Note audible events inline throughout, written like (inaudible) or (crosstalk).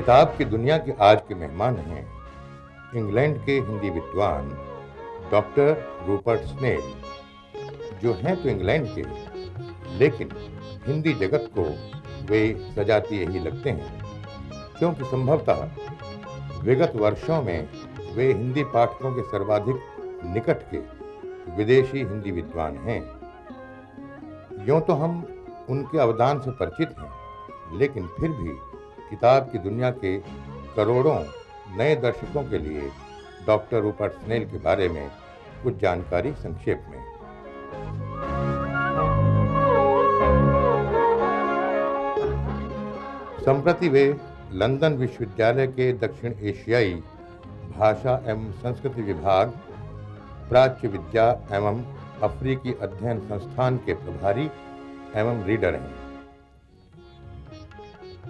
किताब की दुनिया के आज के मेहमान हैं इंग्लैंड के हिंदी विद्वान डॉक्टर रूपर्ट स्नेल जो हैं तो इंग्लैंड के लेकिन हिंदी जगत को वे सजातीय ही लगते हैं क्योंकि संभवतः विगत वर्षों में वे हिंदी पाठकों के सर्वाधिक निकट के विदेशी हिंदी विद्वान हैं यूँ तो हम उनके अवदान से परिचित हैं लेकिन फिर भी किताब की दुनिया के करोड़ों नए दर्शकों के लिए डॉक्टर रूपर्ट स्नेल के बारे में कुछ जानकारी संक्षेप में संप्रति वे लंदन विश्वविद्यालय के दक्षिण एशियाई भाषा एवं संस्कृति विभाग प्राच्य विद्या एवं अफ्रीकी अध्ययन संस्थान के प्रभारी एवं रीडर हैं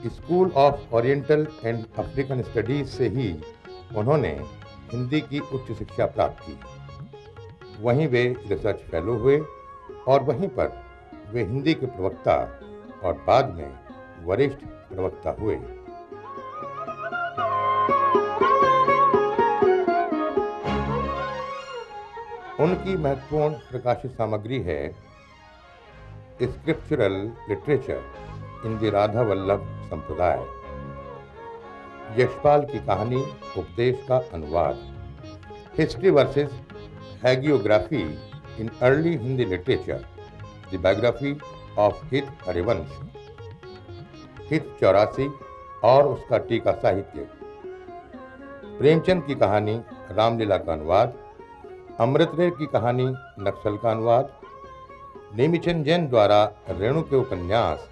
school of oriental and African studies से ही उन्होंने हिंदी की उच्च शिक्षा प्राप्त की वहीं वे रिसर्च फेलो हुए और वहीं पर वे हिंदी के प्रवक्ता और बाद में वरिष्ठ प्रवक्ता हुए उनकी महत्वपूर्ण प्रकाशित सामग्री है स्क्रिप्चरल लिटरेचर इनकी राधा वल्लभ संप्रदाय यशपाल की कहानी उपदेश का अनुवाद history versus hagiography in early Hindi literature the biography of Hit Harivansh हित चौरासी और उसका टीका साहित्य प्रेमचंद की कहानी रामलीला का अनुवाद अमृतरेर की कहानी नक्सल का अनुवाद नेमीचंद जैन द्वारा रेणु के उपन्यास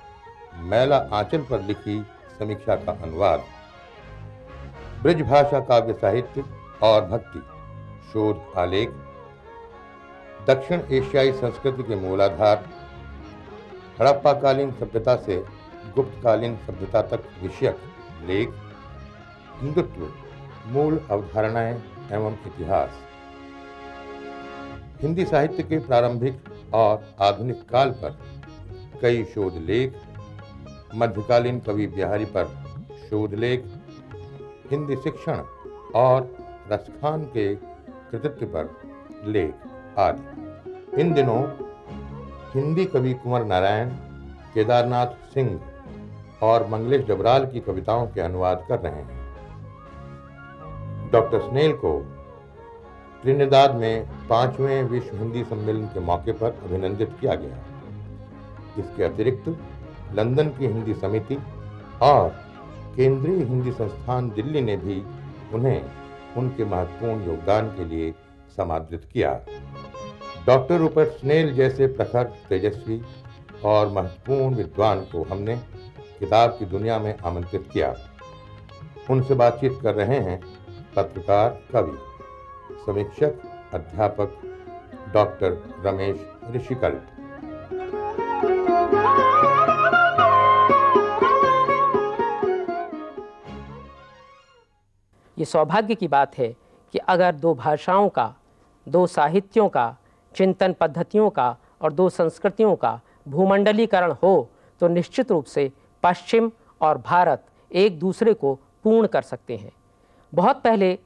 मैला आंचल पर लिखी समीक्षा का अनुवाद ब्रज भाषा काव्य साहित्य और भक्ति शोध आलेख दक्षिण एशियाई संस्कृति के मूलाधार हड़प्पाकालीन सभ्यता से गुप्तकालीन सभ्यता तक विषयक लेख हिंदुत्व मूल अवधारणाएं एवं इतिहास हिंदी साहित्य के प्रारंभिक और आधुनिक काल पर कई शोध लेख मध्यकालीन कवि बिहारी पर शोध लेख हिंदी शिक्षण और रसखान के कृतित्व पर लेख आदि इन दिनों हिंदी कवि कुंवर नारायण केदारनाथ सिंह और मंगलेश डबराल की कविताओं के अनुवाद कर रहे हैं डॉक्टर स्नेल को त्रिनिदाद में पांचवें विश्व हिंदी सम्मेलन के मौके पर अभिनंदित किया गया इसके अतिरिक्त लंदन की हिंदी समिति और केंद्रीय हिंदी संस्थान दिल्ली ने भी उन्हें उनके महत्वपूर्ण योगदान के लिए समादृत किया डॉक्टर रूपर्ट स्नेल जैसे प्रखर तेजस्वी और महत्वपूर्ण विद्वान को हमने किताब की दुनिया में आमंत्रित किया उनसे बातचीत कर रहे हैं पत्रकार कवि समीक्षक अध्यापक डॉक्टर रमेश ऋषिकल्प ये सौभाग्य की बात है कि अगर दो भाषाओं का दो साहित्यों का चिंतन पद्धतियों का और दो संस्कृतियों का भूमंडलीकरण हो तो निश्चित रूप से पश्चिम और भारत एक दूसरे को पूर्ण कर सकते हैं बहुत पहले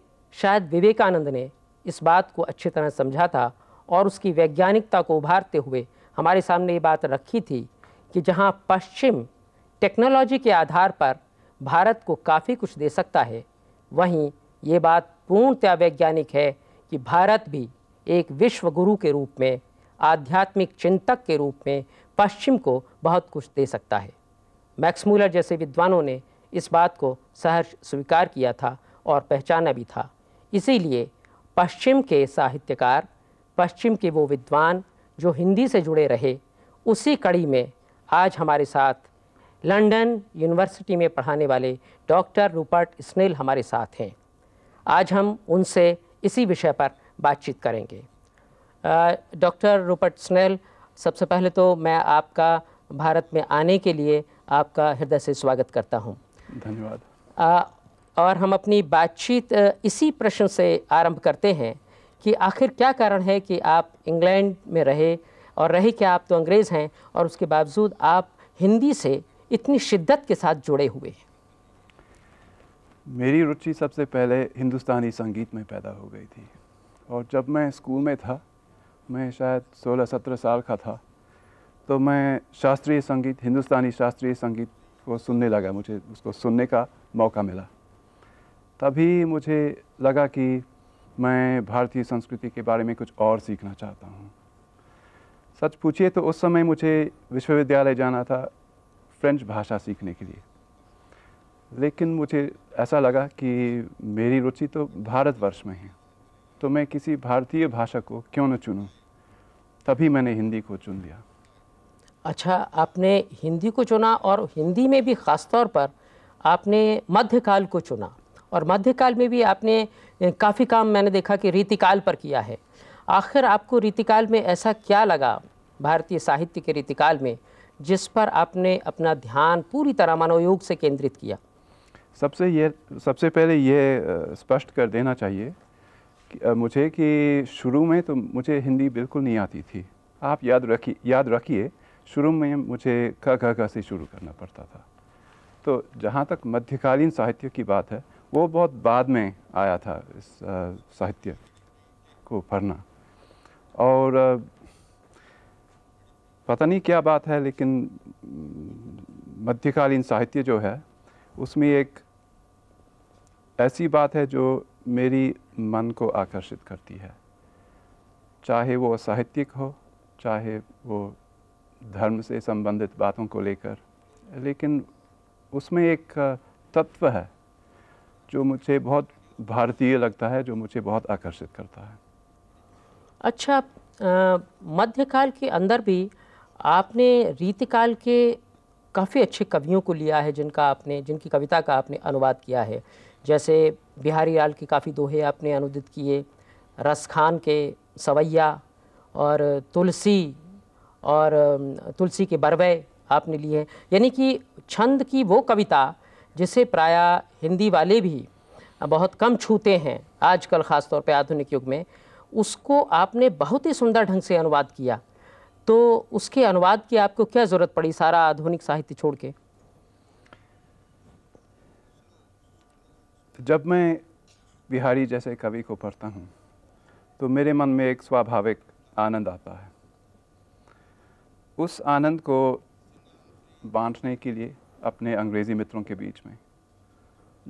शायद विवेकानंद ने इस बात को अच्छी तरह समझा था और उसकी वैज्ञानिकता को उभारते हुए हमारे सामने ये बात रखी थी कि जहाँ पश्चिम टेक्नोलॉजी के आधार पर भारत को काफ़ी कुछ दे सकता है वहीं ये बात पूर्णतया वैज्ञानिक है कि भारत भी एक विश्व गुरु के रूप में आध्यात्मिक चिंतक के रूप में पश्चिम को बहुत कुछ दे सकता है मैक्समूलर जैसे विद्वानों ने इस बात को सहर्ष स्वीकार किया था और पहचाना भी था इसीलिए पश्चिम के साहित्यकार पश्चिम के वो विद्वान जो हिंदी से जुड़े रहे उसी कड़ी में आज हमारे साथ लंदन यूनिवर्सिटी में पढ़ाने वाले डॉक्टर रूपर्ट स्नेल हमारे साथ हैं आज हम उनसे इसी विषय पर बातचीत करेंगे डॉक्टर रूपर्ट स्नेल सबसे पहले तो मैं आपका भारत में आने के लिए आपका हृदय से स्वागत करता हूं धन्यवाद और हम अपनी बातचीत इसी प्रश्न से आरंभ करते हैं कि आखिर क्या कारण है कि आप इंग्लैंड में रहे और रहे क्या आप तो अंग्रेज़ हैं और उसके बावजूद आप हिंदी से इतनी शिद्दत के साथ जुड़े हुए हैं मेरी रुचि सबसे पहले हिंदुस्तानी संगीत में पैदा हो गई थी और जब मैं स्कूल में था मैं शायद 16-17 साल का था तो मैं शास्त्रीय संगीत हिंदुस्तानी शास्त्रीय संगीत को सुनने लगा मुझे उसको सुनने का मौका मिला तभी मुझे लगा कि मैं भारतीय संस्कृति के बारे में कुछ और सीखना चाहता हूँ सच पूछिए तो उस समय मुझे विश्वविद्यालय जाना था फ्रेंच भाषा सीखने के लिए लेकिन मुझे ऐसा लगा कि मेरी रुचि तो भारतवर्ष में है तो मैं किसी भारतीय भाषा को क्यों न चुनूं तभी मैंने हिंदी को चुन लिया अच्छा आपने हिंदी को चुना और हिंदी में भी ख़ास तौर पर आपने मध्यकाल को चुना और मध्यकाल में भी आपने काफ़ी काम मैंने देखा कि रीतिकाल पर किया है आखिर आपको रीतिकाल में ऐसा क्या लगा भारतीय साहित्य के रीतिकाल में जिस पर आपने अपना ध्यान पूरी तरह मानव योग से केंद्रित किया सबसे ये सबसे पहले ये स्पष्ट कर देना चाहिए कि मुझे कि शुरू में तो मुझे हिंदी बिल्कुल नहीं आती थी आप याद रखिए याद रखिए शुरू में मुझे ख घ घ से शुरू करना पड़ता था तो जहाँ तक मध्यकालीन साहित्य की बात है वो बहुत बाद में आया था इस साहित्य को पढ़ना और पता नहीं क्या बात है लेकिन मध्यकालीन साहित्य जो है उसमें एक ऐसी बात है जो मेरी मन को आकर्षित करती है चाहे वो साहित्यिक हो चाहे वो धर्म से संबंधित बातों को लेकर लेकिन उसमें एक तत्व है जो मुझे बहुत भारतीय लगता है जो मुझे बहुत आकर्षित करता है अच्छा मध्यकाल के अंदर भी आपने रीतिकाल के काफ़ी अच्छे कवियों को लिया है जिनका आपने जिनकी कविता का आपने अनुवाद किया है जैसे बिहारी लाल के काफ़ी दोहे आपने अनुदित किए रस खान के सवैया और तुलसी और तुलसी के बरवे आपने लिए हैं यानी कि छंद की वो कविता जिसे प्राय हिंदी वाले भी बहुत कम छूते हैं आजकल ख़ासतौर पर आधुनिक युग में उसको आपने बहुत ही सुंदर ढंग से अनुवाद किया तो उसके अनुवाद की आपको क्या ज़रूरत पड़ी सारा आधुनिक साहित्य छोड़ के जब मैं बिहारी जैसे कवि को पढ़ता हूँ तो मेरे मन में एक स्वाभाविक आनंद आता है उस आनंद को बांटने के लिए अपने अंग्रेज़ी मित्रों के बीच में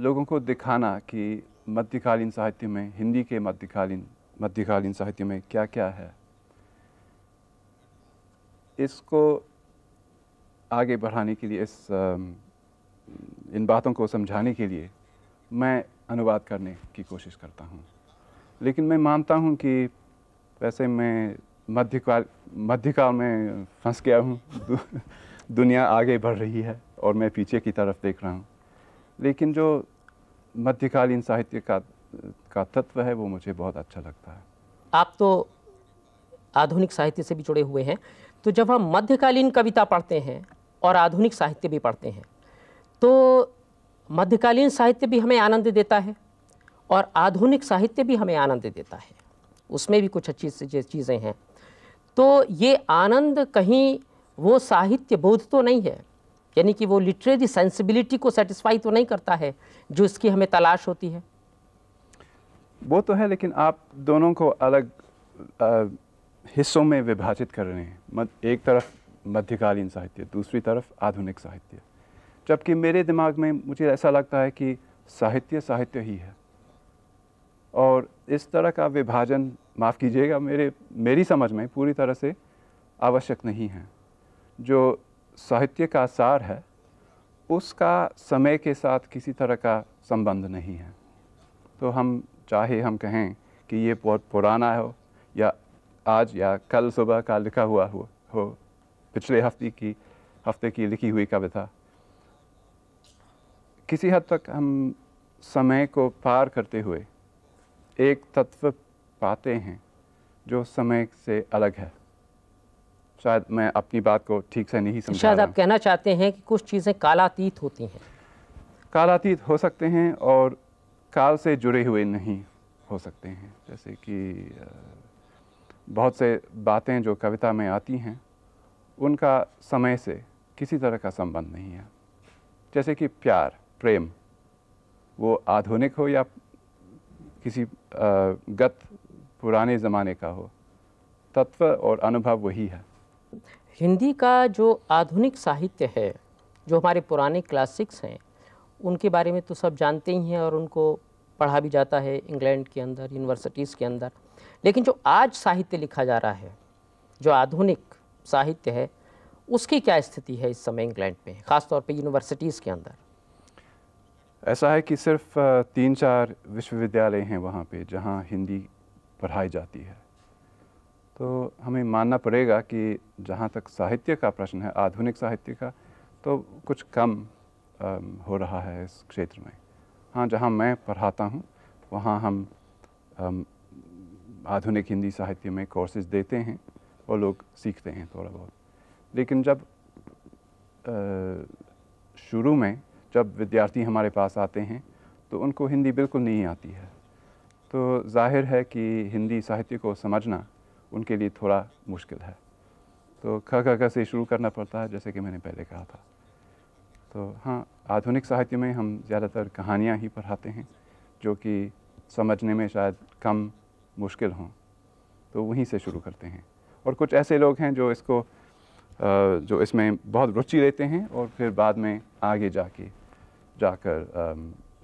लोगों को दिखाना कि मध्यकालीन साहित्य में हिंदी के मध्यकालीन मध्यकालीन साहित्य में क्या क्या है इसको आगे बढ़ाने के लिए इस इन बातों को समझाने के लिए मैं अनुवाद करने की कोशिश करता हूँ लेकिन मैं मानता हूँ कि वैसे मैं मध्यकाल मध्यकाल में फंस गया हूँ दु, दुनिया आगे बढ़ रही है और मैं पीछे की तरफ देख रहा हूँ लेकिन जो मध्यकालीन साहित्य का का तत्व है वो मुझे बहुत अच्छा लगता है आप तो आधुनिक साहित्य से भी जुड़े हुए हैं तो जब हम मध्यकालीन कविता पढ़ते हैं और आधुनिक साहित्य भी पढ़ते हैं तो मध्यकालीन साहित्य भी हमें आनंद देता है और आधुनिक साहित्य भी हमें आनंद देता है उसमें भी कुछ अच्छी चीज़ें हैं तो ये आनंद कहीं वो साहित्य बोध तो नहीं है यानी कि वो लिटरेरी सेंसिबिलिटी को सेटिस्फाई तो नहीं करता है जो इसकी हमें तलाश होती है वो तो है लेकिन आप दोनों को अलग आ, हिस्सों में विभाजित कर रहे हैं मत एक तरफ मध्यकालीन साहित्य दूसरी तरफ आधुनिक साहित्य जबकि मेरे दिमाग में मुझे ऐसा लगता है कि साहित्य साहित्य ही है और इस तरह का विभाजन माफ़ कीजिएगा मेरे मेरी समझ में पूरी तरह से आवश्यक नहीं है जो साहित्य का सार है उसका समय के साथ किसी तरह का संबंध नहीं है तो हम चाहे हम कहें कि ये बहुत पुराना हो या आज या कल सुबह का लिखा हुआ हो, हो पिछले हफ्ते की हफ्ते की लिखी हुई कविता किसी हद तक हम समय को पार करते हुए एक तत्व पाते हैं जो समय से अलग है शायद मैं अपनी बात को ठीक से नहीं समझा शायद आप कहना चाहते हैं कि कुछ चीज़ें कालातीत होती हैं कालातीत हो सकते हैं और काल से जुड़े हुए नहीं हो सकते हैं जैसे कि बहुत से बातें जो कविता में आती हैं उनका समय से किसी तरह का संबंध नहीं है जैसे कि प्यार प्रेम वो आधुनिक हो या किसी गत पुराने ज़माने का हो तत्व और अनुभव वही है हिंदी का जो आधुनिक साहित्य है जो हमारे पुराने क्लासिक्स हैं उनके बारे में तो सब जानते ही हैं और उनको पढ़ा भी जाता है इंग्लैंड के अंदर यूनिवर्सिटीज़ के अंदर लेकिन जो आज साहित्य लिखा जा रहा है जो आधुनिक साहित्य है उसकी क्या स्थिति है इस समय इंग्लैंड में ख़ासतौर पर यूनिवर्सिटीज़ के अंदर ऐसा है कि सिर्फ तीन चार विश्वविद्यालय हैं वहाँ पे जहाँ हिंदी पढ़ाई जाती है तो हमें मानना पड़ेगा कि जहाँ तक साहित्य का प्रश्न है आधुनिक साहित्य का तो कुछ कम हो रहा है इस क्षेत्र में हाँ जहाँ मैं पढ़ाता हूँ वहाँ हम आधुनिक हिंदी साहित्य में कोर्सेज देते हैं और लोग सीखते हैं थोड़ा बहुत लेकिन जब शुरू में जब विद्यार्थी हमारे पास आते हैं तो उनको हिंदी बिल्कुल नहीं आती है तो जाहिर है कि हिंदी साहित्य को समझना उनके लिए थोड़ा मुश्किल है तो ख ख से शुरू करना पड़ता है जैसे कि मैंने पहले कहा था तो हाँ आधुनिक साहित्य में हम ज़्यादातर कहानियाँ ही पढ़ाते हैं जो कि समझने में शायद कम मुश्किल हों तो वहीं से शुरू करते हैं और कुछ ऐसे लोग हैं जो इसको जो इसमें बहुत रुचि लेते हैं और फिर बाद में आगे जाके जाकर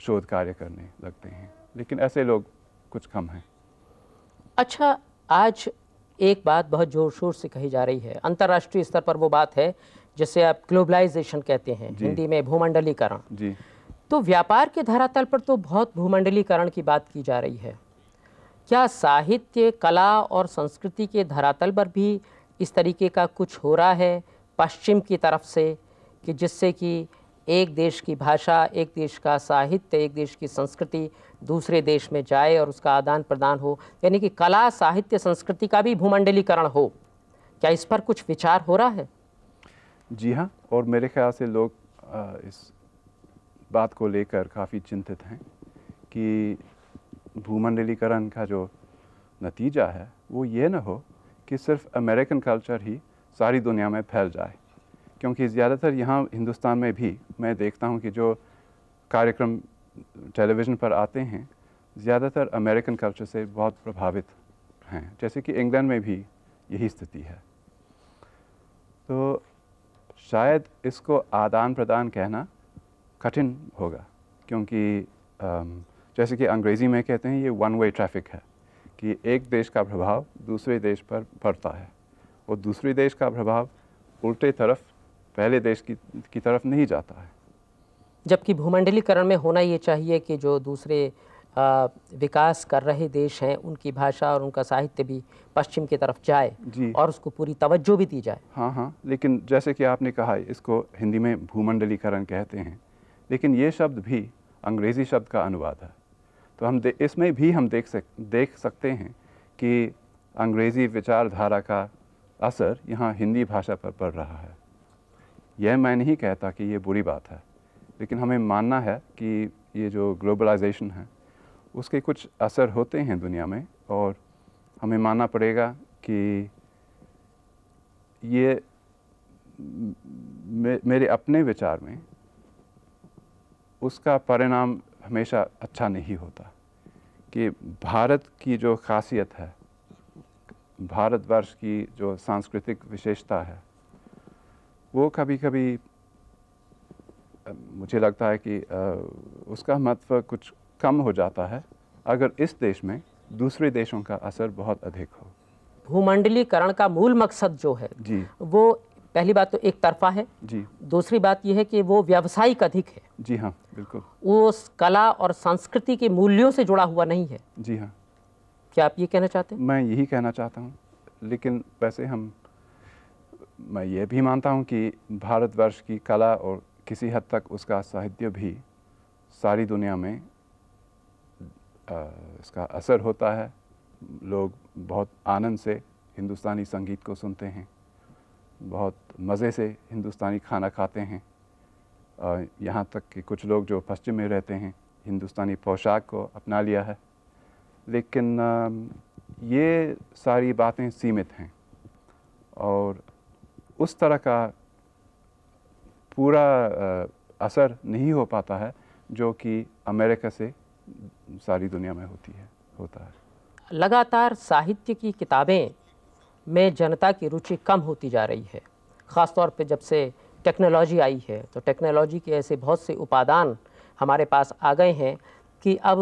शोध कार्य करने लगते हैं लेकिन ऐसे लोग कुछ कम हैं अच्छा आज एक बात बहुत ज़ोर शोर से कही जा रही है अंतर्राष्ट्रीय स्तर पर वो बात है जिसे आप ग्लोबलाइजेशन कहते हैं हिंदी में भूमंडलीकरण जी तो व्यापार के धरातल पर तो बहुत भूमंडलीकरण की बात की जा रही है क्या साहित्य कला और संस्कृति के धरातल पर भी इस तरीके का कुछ हो रहा है पश्चिम की तरफ से कि जिससे कि एक देश की भाषा एक देश का साहित्य एक देश की संस्कृति दूसरे देश में जाए और उसका आदान प्रदान हो यानी कि कला साहित्य संस्कृति का भी भूमंडलीकरण हो क्या इस पर कुछ विचार हो रहा है जी हाँ और मेरे ख्याल से लोग इस बात को लेकर काफ़ी चिंतित हैं कि भूमंडलीकरण का जो नतीजा है वो ये ना हो कि सिर्फ अमेरिकन कल्चर ही सारी दुनिया में फैल जाए क्योंकि ज़्यादातर यहाँ हिंदुस्तान में भी मैं देखता हूँ कि जो कार्यक्रम टेलीविज़न पर आते हैं ज़्यादातर अमेरिकन कल्चर से बहुत प्रभावित हैं जैसे कि इंग्लैंड में भी यही स्थिति है तो शायद इसको आदान प्रदान कहना कठिन होगा क्योंकि आम, जैसे कि अंग्रेज़ी में कहते हैं ये वन वे ट्रैफिक है कि एक देश का प्रभाव दूसरे देश पर पड़ता है और दूसरे देश का प्रभाव उल्टे तरफ पहले देश की की तरफ नहीं जाता है जबकि भूमंडलीकरण में होना ये चाहिए कि जो दूसरे आ, विकास कर रहे देश हैं उनकी भाषा और उनका साहित्य भी पश्चिम की तरफ जाए जी और उसको पूरी तवज्जो भी दी जाए हाँ हाँ लेकिन जैसे कि आपने कहा इसको हिंदी में भूमंडलीकरण कहते हैं लेकिन ये शब्द भी अंग्रेज़ी शब्द का अनुवाद है तो हम इसमें भी हम देख सक देख सकते हैं कि अंग्रेज़ी विचारधारा का असर यहाँ हिंदी भाषा पर पड़ रहा है यह मैं नहीं कहता कि ये बुरी बात है लेकिन हमें मानना है कि ये जो ग्लोबलाइजेशन है उसके कुछ असर होते हैं दुनिया में और हमें मानना पड़ेगा कि ये मे, मेरे अपने विचार में उसका परिणाम हमेशा अच्छा नहीं होता कि भारत की जो खासियत है भारतवर्ष की जो सांस्कृतिक विशेषता है वो कभी कभी मुझे लगता है कि उसका महत्व कुछ कम हो जाता है अगर इस देश में दूसरे देशों का असर बहुत अधिक हो भूमंडलीकरण का मूल मकसद जो है जी वो पहली बात तो एक तरफा है जी दूसरी बात यह है कि वो व्यावसायिक अधिक है जी हाँ बिल्कुल वो कला और संस्कृति के मूल्यों से जुड़ा हुआ नहीं है जी हाँ क्या आप ये कहना चाहते हैं मैं यही कहना चाहता हूँ लेकिन वैसे हम मैं ये भी मानता हूँ कि भारतवर्ष की कला और किसी हद तक उसका साहित्य भी सारी दुनिया में आ, इसका असर होता है लोग बहुत आनंद से हिंदुस्तानी संगीत को सुनते हैं बहुत मज़े से हिंदुस्तानी खाना खाते हैं यहाँ तक कि कुछ लोग जो पश्चिम में रहते हैं हिंदुस्तानी पोशाक को अपना लिया है लेकिन ये सारी बातें सीमित हैं और उस तरह का पूरा असर नहीं हो पाता है जो कि अमेरिका से सारी दुनिया में होती है होता है लगातार साहित्य की किताबें में जनता की रुचि कम होती जा रही है ख़ासतौर पर पे जब से टेक्नोलॉजी आई है तो टेक्नोलॉजी के ऐसे बहुत से उपादान हमारे पास आ गए हैं कि अब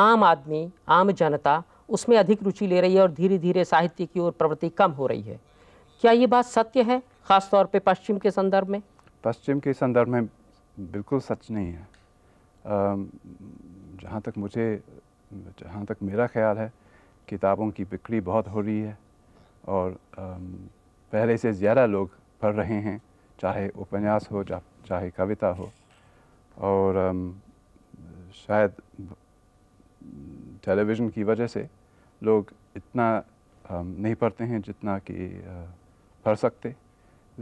आम आदमी आम जनता उसमें अधिक रुचि ले रही है और धीरे धीरे साहित्य की ओर प्रवृत्ति कम हो रही है क्या ये बात सत्य है ख़ास तौर पे पश्चिम के संदर्भ में पश्चिम के संदर्भ में बिल्कुल सच नहीं है जहाँ तक मुझे जहाँ तक मेरा ख्याल है किताबों की बिक्री बहुत हो रही है और पहले से ज़्यादा लोग पढ़ रहे हैं चाहे उपन्यास हो चाहे कविता हो और शायद टेलीविज़न की वजह से लोग इतना नहीं पढ़ते हैं जितना कि पढ़ सकते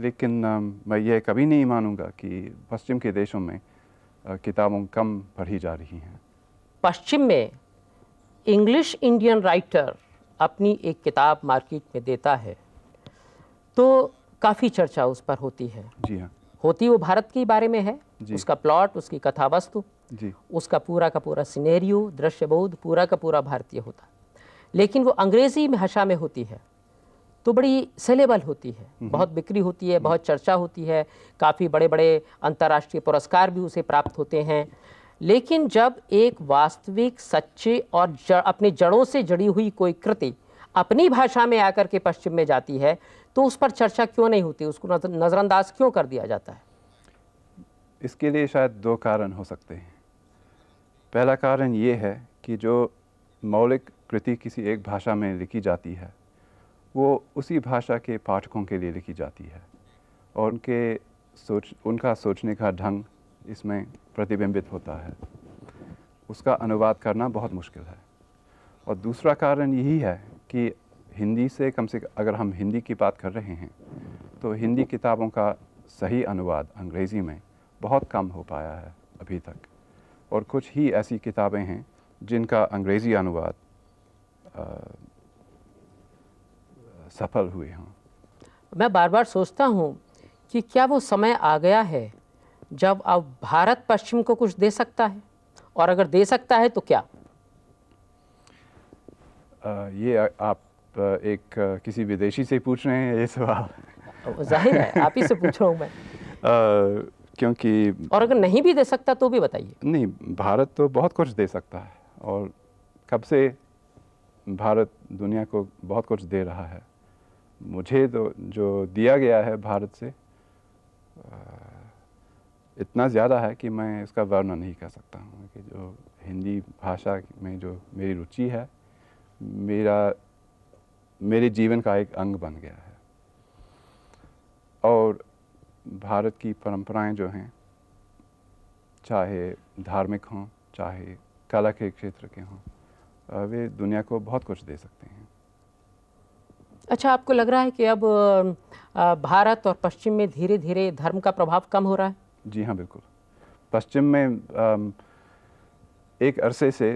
लेकिन मैं ये कभी नहीं मानूंगा कि पश्चिम के देशों में किताबों कम पढ़ी जा रही हैं पश्चिम में इंग्लिश इंडियन राइटर अपनी एक किताब मार्केट में देता है तो काफ़ी चर्चा उस पर होती है जी हाँ होती वो भारत के बारे में है उसका प्लॉट उसकी कथा वस्तु उसका पूरा का पूरा सिनेरियो बोध पूरा का पूरा भारतीय होता लेकिन वो अंग्रेजी भाषा में होती है तो बड़ी सेलेबल होती है हम्म। बहुत बिक्री होती है हम्म। बहुत चर्चा होती है काफ़ी बड़े बड़े अंतर्राष्ट्रीय पुरस्कार भी उसे प्राप्त होते हैं लेकिन जब एक वास्तविक सच्चे और जड़, अपने जड़ों से जड़ी हुई कोई कृति अपनी भाषा में आकर के पश्चिम में जाती है तो उस पर चर्चा क्यों नहीं होती उसको नज़रअंदाज क्यों कर दिया जाता है इसके लिए शायद दो कारण हो सकते हैं पहला कारण ये है कि जो मौलिक कृति किसी एक भाषा में लिखी जाती है वो उसी भाषा के पाठकों के लिए लिखी जाती है और उनके सोच उनका सोचने का ढंग इसमें प्रतिबिंबित होता है उसका अनुवाद करना बहुत मुश्किल है और दूसरा कारण यही है कि हिंदी से कम से अगर हम हिंदी की बात कर रहे हैं तो हिंदी किताबों का सही अनुवाद अंग्रेज़ी में बहुत कम हो पाया है अभी तक और कुछ ही ऐसी किताबें हैं जिनका अंग्रेज़ी अनुवाद आ, सफल हुए हों मैं बार बार सोचता हूँ कि क्या वो समय आ गया है जब अब भारत पश्चिम को कुछ दे सकता है और अगर दे सकता है तो क्या आ, ये आ, आप एक किसी विदेशी से पूछ रहे हैं ये सवाल जाहिर है आप ही से पूछ रहा हूँ मैं आ, क्योंकि और अगर नहीं भी दे सकता तो भी बताइए नहीं भारत तो बहुत कुछ दे सकता है और कब से भारत दुनिया को बहुत कुछ दे रहा है मुझे तो जो दिया गया है भारत से इतना ज़्यादा है कि मैं इसका वर्णन नहीं कर सकता हूँ कि जो हिंदी भाषा में जो मेरी रुचि है मेरा मेरे जीवन का एक अंग बन गया है और भारत की परंपराएं जो हैं चाहे धार्मिक हों चाहे कला के क्षेत्र के हों वे दुनिया को बहुत कुछ दे सकते हैं अच्छा आपको लग रहा है कि अब भारत और पश्चिम में धीरे धीरे धर्म का प्रभाव कम हो रहा है जी हाँ बिल्कुल पश्चिम में एक अरसे से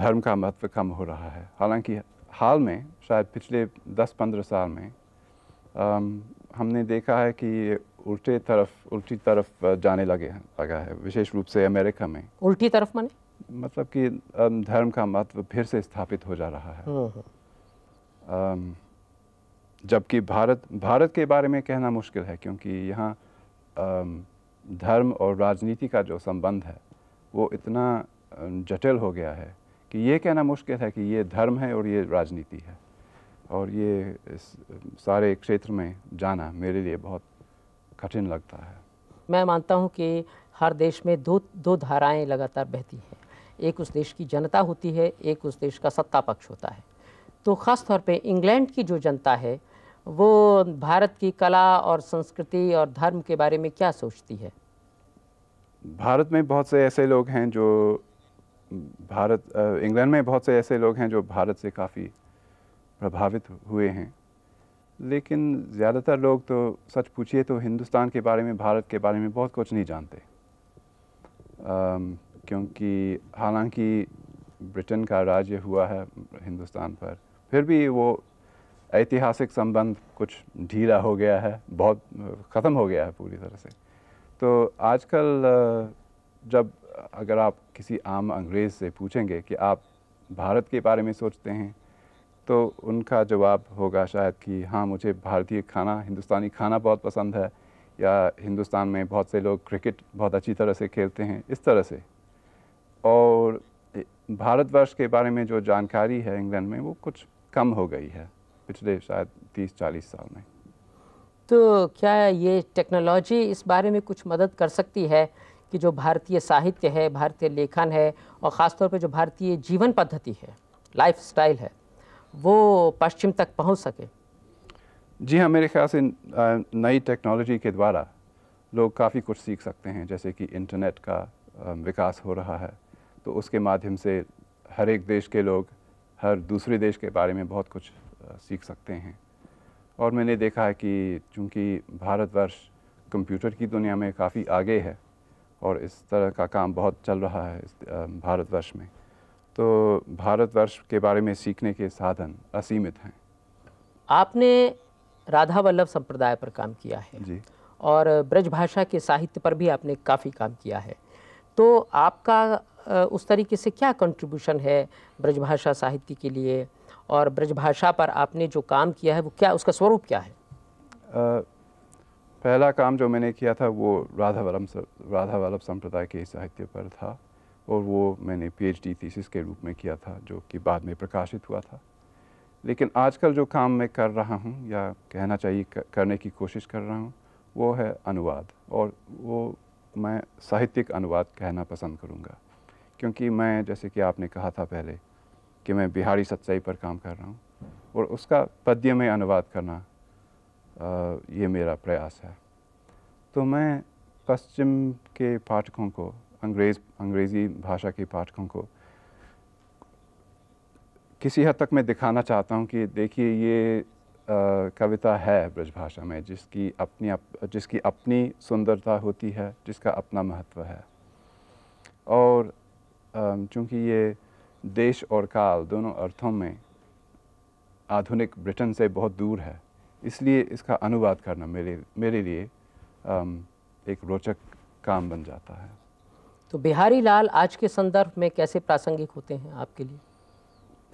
धर्म का महत्व कम हो रहा है हालांकि हाल में शायद पिछले 10-15 साल में हमने देखा है कि उल्टे तरफ उल्टी तरफ जाने लगे लगा है विशेष रूप से अमेरिका में उल्टी तरफ माने मतलब कि धर्म का महत्व फिर से स्थापित हो जा रहा है हम्म, हम्म। जबकि भारत भारत के बारे में कहना मुश्किल है क्योंकि यहाँ धर्म और राजनीति का जो संबंध है वो इतना जटिल हो गया है कि ये कहना मुश्किल है कि ये धर्म है और ये राजनीति है और ये सारे क्षेत्र में जाना मेरे लिए बहुत कठिन लगता है मैं मानता हूँ कि हर देश में दो दो धाराएं लगातार बहती हैं एक उस देश की जनता होती है एक उस देश का सत्ता पक्ष होता है तो ख़ास तौर पे इंग्लैंड की जो जनता है वो भारत की कला और संस्कृति और धर्म के बारे में क्या सोचती है भारत में बहुत से ऐसे लोग हैं जो भारत इंग्लैंड में बहुत से ऐसे लोग हैं जो भारत से काफ़ी प्रभावित हुए हैं लेकिन ज़्यादातर लोग तो सच पूछिए तो हिंदुस्तान के बारे में भारत के बारे में बहुत कुछ नहीं जानते क्योंकि हालांकि ब्रिटेन का राज्य हुआ है हिंदुस्तान पर फिर भी वो ऐतिहासिक संबंध कुछ ढीला हो गया है बहुत ख़त्म हो गया है पूरी तरह से तो आजकल जब अगर आप किसी आम अंग्रेज़ से पूछेंगे कि आप भारत के बारे में सोचते हैं तो उनका जवाब होगा शायद कि हाँ मुझे भारतीय खाना हिंदुस्तानी खाना बहुत पसंद है या हिंदुस्तान में बहुत से लोग क्रिकेट बहुत अच्छी तरह से खेलते हैं इस तरह से और भारतवर्ष के बारे में जो जानकारी है इंग्लैंड में वो कुछ कम हो गई है पिछले शायद तीस चालीस साल में तो क्या ये टेक्नोलॉजी इस बारे में कुछ मदद कर सकती है कि जो भारतीय साहित्य है भारतीय लेखन है और ख़ासतौर पर जो भारतीय जीवन पद्धति है लाइफ स्टाइल है वो पश्चिम तक पहुंच सके जी हाँ मेरे ख्याल से नई टेक्नोलॉजी के द्वारा लोग काफ़ी कुछ सीख सकते हैं जैसे कि इंटरनेट का विकास हो रहा है तो उसके माध्यम से हर एक देश के लोग हर दूसरे देश के बारे में बहुत कुछ सीख सकते हैं और मैंने देखा है कि चूँकि भारतवर्ष कंप्यूटर की दुनिया में काफ़ी आगे है और इस तरह का काम बहुत चल रहा है भारतवर्ष में तो भारतवर्ष के बारे में सीखने के साधन असीमित हैं आपने राधा वल्लभ संप्रदाय पर काम किया है जी और ब्रज भाषा के साहित्य पर भी आपने काफ़ी काम किया है तो आपका उस तरीके से क्या कंट्रीब्यूशन है ब्रजभाषा साहित्य के लिए और ब्रजभाषा पर आपने जो काम किया है वो क्या उसका स्वरूप क्या है आ, पहला काम जो मैंने किया था वो राधा वल्लभ राधा वल्लभ संप्रदाय के साहित्य पर था और वो मैंने पीएचडी थीसिस के रूप में किया था जो कि बाद में प्रकाशित हुआ था लेकिन आजकल जो काम मैं कर रहा हूँ या कहना चाहिए करने की कोशिश कर रहा हूँ वो है अनुवाद और वो मैं साहित्यिक अनुवाद कहना पसंद करूँगा क्योंकि मैं जैसे कि आपने कहा था पहले कि मैं बिहारी सच्चाई पर काम कर रहा हूँ और उसका पद्य में अनुवाद करना आ, ये मेरा प्रयास है तो मैं पश्चिम के पाठकों को अंग्रेज अंग्रेज़ी भाषा के पाठकों को किसी हद तक मैं दिखाना चाहता हूँ कि देखिए ये आ, कविता है ब्रजभाषा में जिसकी अपनी अप, जिसकी अपनी सुंदरता होती है जिसका अपना महत्व है और चूँकि ये देश और काल दोनों अर्थों में आधुनिक ब्रिटेन से बहुत दूर है इसलिए इसका अनुवाद करना मेरे मेरे लिए आम, एक रोचक काम बन जाता है तो बिहारी लाल आज के संदर्भ में कैसे प्रासंगिक होते हैं आपके लिए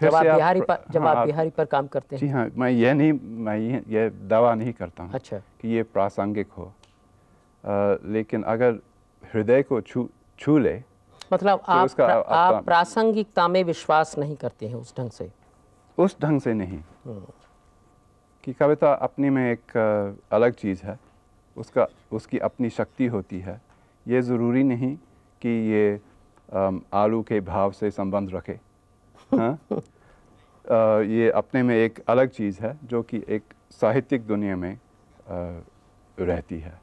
जब आप बिहारी पर जब हाँ, आप बिहारी पर काम करते हैं जी हाँ मैं ये नहीं मैं ये, ये दावा नहीं करता हूँ अच्छा कि ये प्रासंगिक हो आ, लेकिन अगर हृदय को छू छू ले मतलब तो आप, प्रा, आप, प्रासंगिकता में विश्वास नहीं करते हैं उस ढंग से उस ढंग से नहीं कि कविता अपने में एक अलग चीज़ है उसका उसकी अपनी शक्ति होती है ये ज़रूरी नहीं कि ये आलू के भाव से संबंध रखे (laughs) हाँ? ये अपने में एक अलग चीज़ है जो कि एक साहित्यिक दुनिया में रहती है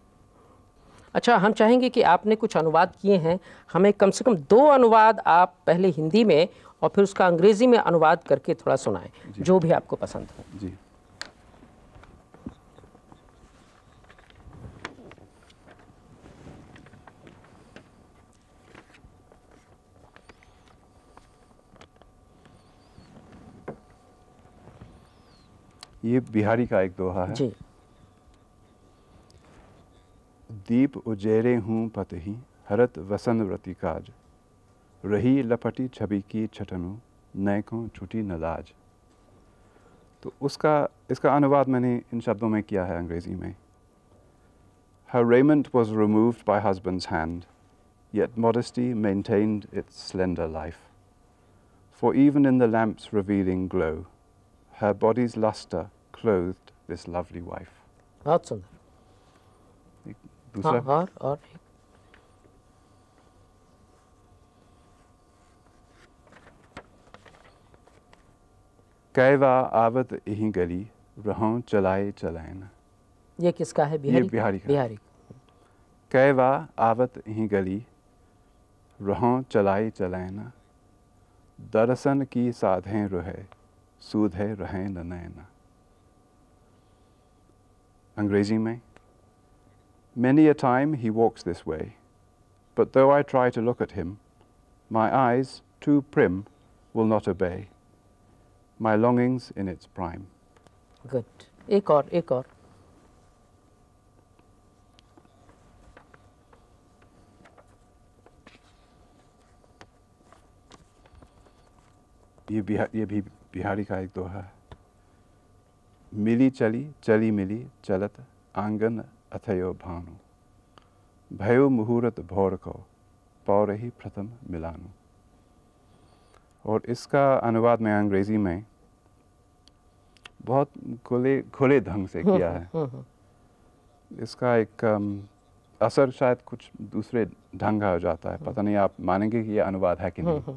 अच्छा हम चाहेंगे कि आपने कुछ अनुवाद किए हैं हमें कम से कम दो अनुवाद आप पहले हिंदी में और फिर उसका अंग्रेज़ी में अनुवाद करके थोड़ा सुनाएं जो भी आपको पसंद हो जी ये बिहारी का एक दोहा है जी दीप उजेरे हूँ पतही हरत वसन व्रति काज रही लपटी छवि की छटनु नयकों छुटी नदाज तो उसका इसका अनुवाद मैंने इन शब्दों में किया है अंग्रेजी में her raiment was remove by husband's hand yet modesty maintained its slender life for even in the lamp's revealing glow her body's lustre cloth this lovely wife दूसरा हाँ, और और कैवा आवत यही गली रहो चलाए चलाए ना ये किसका है बिहारी ये बिहारी का बिहारी कैवा आवत यही गली रहो चलाए चलाए ना दर्शन की साधे रोहे सूधे रहें नैना अंग्रेजी में Many a time he walks this way, but though I try to look at him, my eyes, too prim, will not obey. My longings in its prime. Good. एक और एक और ये बिहार ये भी बिहारी का एक दोहा है मिली चली चली मिली चलत आंगन अथयो भानु भयो मुहूर्त भौर को पौर ही प्रथम मिलानु और इसका अनुवाद मैं अंग्रेज़ी में बहुत खुले खुले ढंग से किया है (laughs) हम्म, हम्म, हम्म। इसका एक असर शायद कुछ दूसरे ढंग हो जाता है पता नहीं आप मानेंगे कि यह अनुवाद है कि नहीं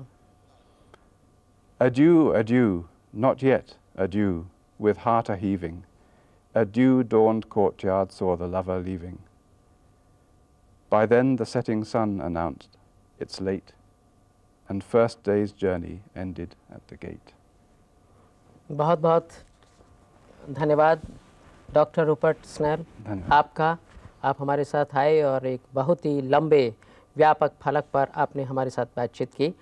adieu adieu not yet adieu with heart a heaving a dew-dawned courtyard saw the lover leaving. By then the setting sun announced, it's late, and first day's journey ended at the gate. बहुत बहुत धन्यवाद doctor Rupert snail आपका आप हमारे साथ आए और एक बहुत ही लंबे व्यापक फलक पर आपने हमारे साथ बातचीत की